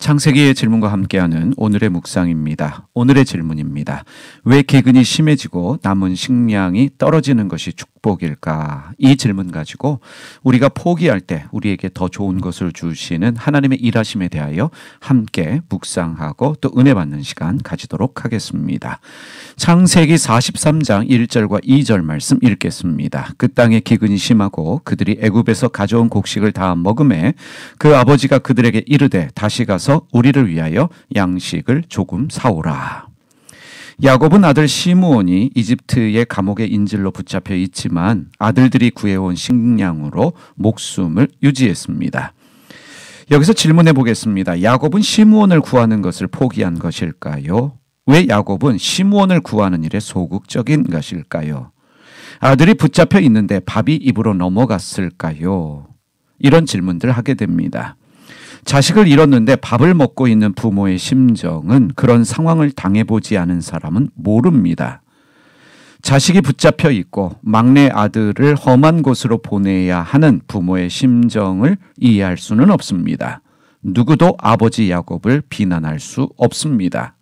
창세기의 질문과 함께하는 오늘의 묵상입니다. 오늘의 질문입니다. 왜 개근이 심해지고 남은 식량이 떨어지는 것이 축복일까? 이 질문 가지고 우리가 포기할 때 우리에게 더 좋은 것을 주시는 하나님의 일하심에 대하여 함께 묵상하고 또 은혜 받는 시간 가지도록 하겠습니다. 창세기 43장 1절과 2절 말씀 읽겠습니다. 그 땅에 기근이 심하고 그들이 애굽에서 가져온 곡식을 다 먹음에 그 아버지가 그들에게 이르되 다시 가서 우리를 위하여 양식을 조금 사오라. 야곱은 아들 시므온이 이집트의 감옥의 인질로 붙잡혀 있지만 아들들이 구해온 식량으로 목숨을 유지했습니다. 여기서 질문해 보겠습니다. 야곱은 시므온을 구하는 것을 포기한 것일까요? 왜 야곱은 시므온을 구하는 일에 소극적인 것일까요? 아들이 붙잡혀 있는데 밥이 입으로 넘어갔을까요? 이런 질문들 하게 됩니다. 자식을 잃었는데 밥을 먹고 있는 부모의 심정은 그런 상황을 당해보지 않은 사람은 모릅니다. 자식이 붙잡혀 있고 막내 아들을 험한 곳으로 보내야 하는 부모의 심정을 이해할 수는 없습니다. 누구도 아버지 야곱을 비난할 수 없습니다.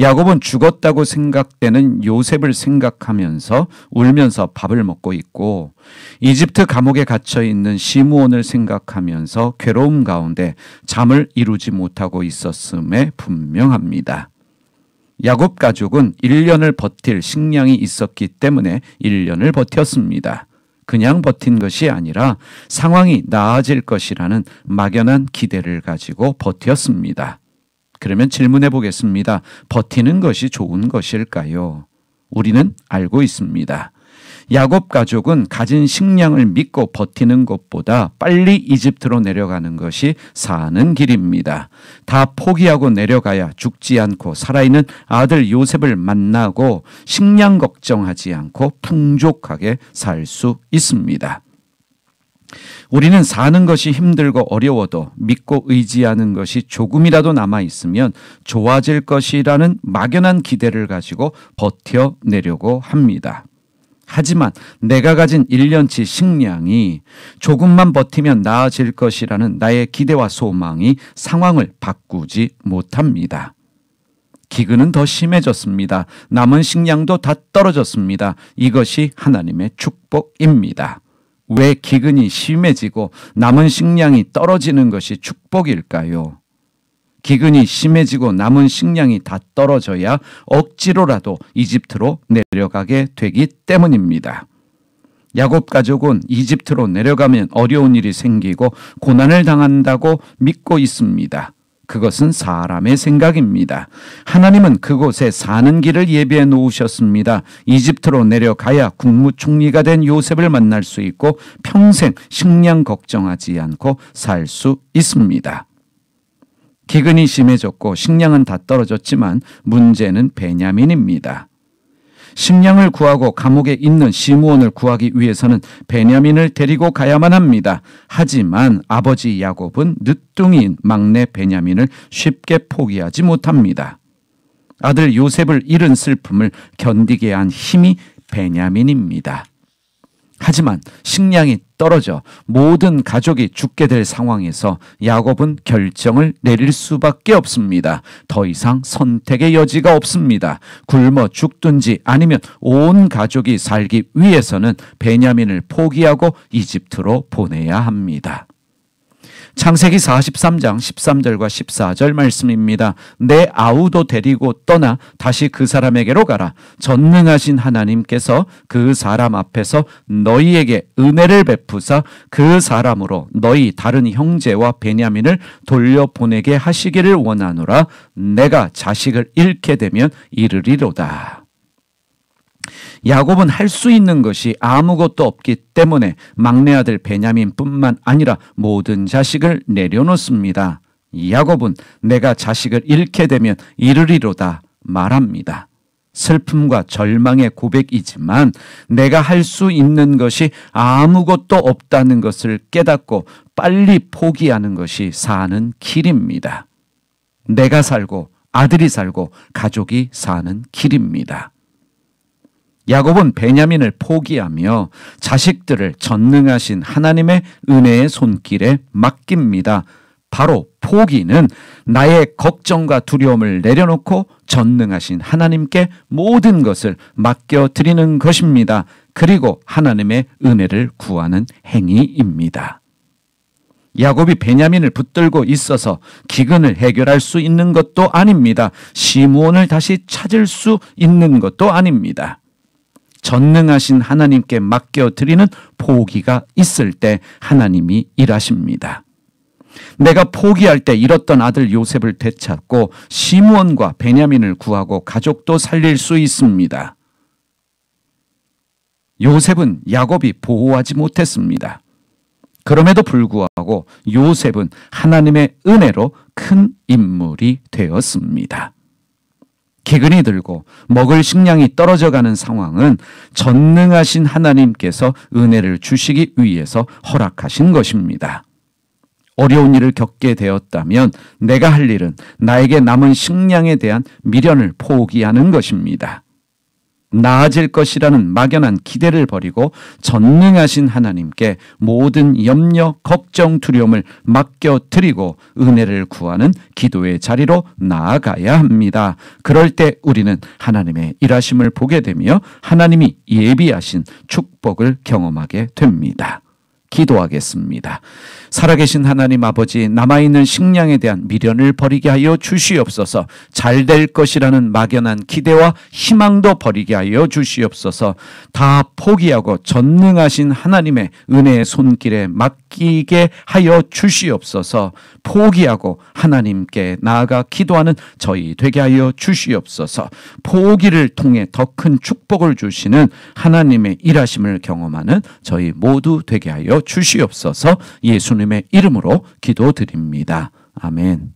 야곱은 죽었다고 생각되는 요셉을 생각하면서 울면서 밥을 먹고 있고 이집트 감옥에 갇혀 있는 시므온을 생각하면서 괴로움 가운데 잠을 이루지 못하고 있었음에 분명합니다. 야곱 가족은 1년을 버틸 식량이 있었기 때문에 1년을 버텼습니다. 그냥 버틴 것이 아니라 상황이 나아질 것이라는 막연한 기대를 가지고 버텼습니다. 그러면 질문해 보겠습니다. 버티는 것이 좋은 것일까요? 우리는 알고 있습니다. 야곱 가족은 가진 식량을 믿고 버티는 것보다 빨리 이집트로 내려가는 것이 사는 길입니다. 다 포기하고 내려가야 죽지 않고 살아있는 아들 요셉을 만나고 식량 걱정하지 않고 풍족하게 살 수 있습니다. 우리는 사는 것이 힘들고 어려워도 믿고 의지하는 것이 조금이라도 남아 있으면 좋아질 것이라는 막연한 기대를 가지고 버텨내려고 합니다. 하지만 내가 가진 1년치 식량이 조금만 버티면 나아질 것이라는 나의 기대와 소망이 상황을 바꾸지 못합니다. 기근은 더 심해졌습니다. 남은 식량도 다 떨어졌습니다. 이것이 하나님의 축복입니다. 왜 기근이 심해지고 남은 식량이 떨어지는 것이 축복일까요? 기근이 심해지고 남은 식량이 다 떨어져야 억지로라도 이집트로 내려가게 되기 때문입니다. 야곱 가족은 이집트로 내려가면 어려운 일이 생기고 고난을 당한다고 믿고 있습니다. 그것은 사람의 생각입니다. 하나님은 그곳에 사는 길을 예비해 놓으셨습니다. 이집트로 내려가야 국무총리가 된 요셉을 만날 수 있고 평생 식량 걱정하지 않고 살 수 있습니다. 기근이 심해졌고 식량은 다 떨어졌지만 문제는 베냐민입니다. 식량을 구하고 감옥에 있는 시무원을 구하기 위해서는 베냐민을 데리고 가야만 합니다. 하지만 아버지 야곱은 늦둥이인 막내 베냐민을 쉽게 포기하지 못합니다. 아들 요셉을 잃은 슬픔을 견디게 한 힘이 베냐민입니다. 하지만 식량이 떨어져 모든 가족이 죽게 될 상황에서 야곱은 결정을 내릴 수밖에 없습니다. 더 이상 선택의 여지가 없습니다. 굶어 죽든지 아니면 온 가족이 살기 위해서는 베냐민을 포기하고 이집트로 보내야 합니다. 창세기 43장 13절과 14절 말씀입니다. 내 아우도 데리고 떠나 다시 그 사람에게로 가라. 전능하신 하나님께서 그 사람 앞에서 너희에게 은혜를 베푸사 그 사람으로 너희 다른 형제와 베냐민을 돌려보내게 하시기를 원하노라. 내가 자식을 잃게 되면 이르리로다. 야곱은 할 수 있는 것이 아무것도 없기 때문에 막내 아들 베냐민뿐만 아니라 모든 자식을 내려놓습니다. 야곱은 내가 자식을 잃게 되면 이르리로다 말합니다. 슬픔과 절망의 고백이지만 내가 할 수 있는 것이 아무것도 없다는 것을 깨닫고 빨리 포기하는 것이 사는 길입니다. 내가 살고 아들이 살고 가족이 사는 길입니다. 야곱은 베냐민을 포기하며 자식들을 전능하신 하나님의 은혜의 손길에 맡깁니다. 바로 포기는 나의 걱정과 두려움을 내려놓고 전능하신 하나님께 모든 것을 맡겨드리는 것입니다. 그리고 하나님의 은혜를 구하는 행위입니다. 야곱이 베냐민을 붙들고 있어서 기근을 해결할 수 있는 것도 아닙니다. 시므온을 다시 찾을 수 있는 것도 아닙니다. 전능하신 하나님께 맡겨드리는 포기가 있을 때 하나님이 일하십니다. 내가 포기할 때 잃었던 아들 요셉을 되찾고 시므온과 베냐민을 구하고 가족도 살릴 수 있습니다. 요셉은 야곱이 보호하지 못했습니다. 그럼에도 불구하고 요셉은 하나님의 은혜로 큰 인물이 되었습니다. 기근이 들고 먹을 식량이 떨어져 가는 상황은 전능하신 하나님께서 은혜를 주시기 위해서 허락하신 것입니다. 어려운 일을 겪게 되었다면 내가 할 일은 나에게 남은 식량에 대한 미련을 포기하는 것입니다. 나아질 것이라는 막연한 기대를 버리고 전능하신 하나님께 모든 염려, 걱정, 두려움을 맡겨드리고 은혜를 구하는 기도의 자리로 나아가야 합니다. 그럴 때 우리는 하나님의 일하심을 보게 되며 하나님이 예비하신 축복을 경험하게 됩니다. 기도하겠습니다. 살아계신 하나님 아버지, 남아있는 식량에 대한 미련을 버리게 하여 주시옵소서, 잘 될 것이라는 막연한 기대와 희망도 버리게 하여 주시옵소서, 다 포기하고 전능하신 하나님의 은혜의 손길에 맡기게 하여 주시옵소서, 포기하고 하나님께 나아가 기도하는 저희 되게 하여 주시옵소서, 포기를 통해 더 큰 축복을 주시는 하나님의 일하심을 경험하는 저희 모두 되게 하여 주시옵소서 예수님의 이름으로 기도드립니다. 아멘.